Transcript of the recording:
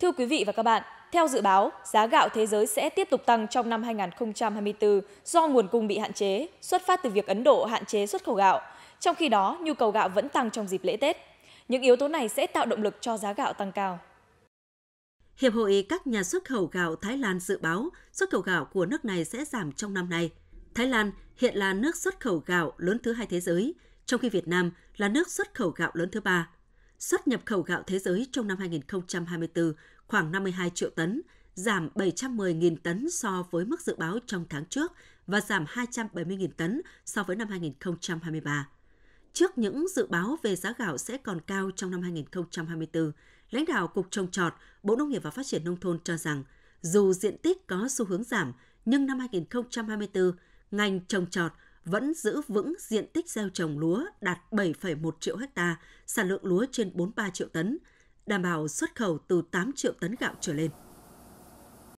Thưa quý vị và các bạn, theo dự báo, giá gạo thế giới sẽ tiếp tục tăng trong năm 2024 do nguồn cung bị hạn chế, xuất phát từ việc Ấn Độ hạn chế xuất khẩu gạo. Trong khi đó, nhu cầu gạo vẫn tăng trong dịp lễ Tết. Những yếu tố này sẽ tạo động lực cho giá gạo tăng cao. Hiệp hội các nhà xuất khẩu gạo Thái Lan dự báo xuất khẩu gạo của nước này sẽ giảm trong năm nay. Thái Lan hiện là nước xuất khẩu gạo lớn thứ hai thế giới, trong khi Việt Nam là nước xuất khẩu gạo lớn thứ ba xuất nhập khẩu gạo thế giới trong năm 2024 khoảng 52 triệu tấn, giảm 710.000 tấn so với mức dự báo trong tháng trước và giảm 270.000 tấn so với năm 2023. Trước những dự báo về giá gạo sẽ còn cao trong năm 2024, lãnh đạo Cục Trồng Trọt, Bộ Nông nghiệp và Phát triển Nông thôn cho rằng, dù diện tích có xu hướng giảm, nhưng năm 2024, ngành trồng trọt – vẫn giữ vững diện tích gieo trồng lúa đạt 7,1 triệu hecta, sản lượng lúa trên 43 triệu tấn, đảm bảo xuất khẩu từ 8 triệu tấn gạo trở lên.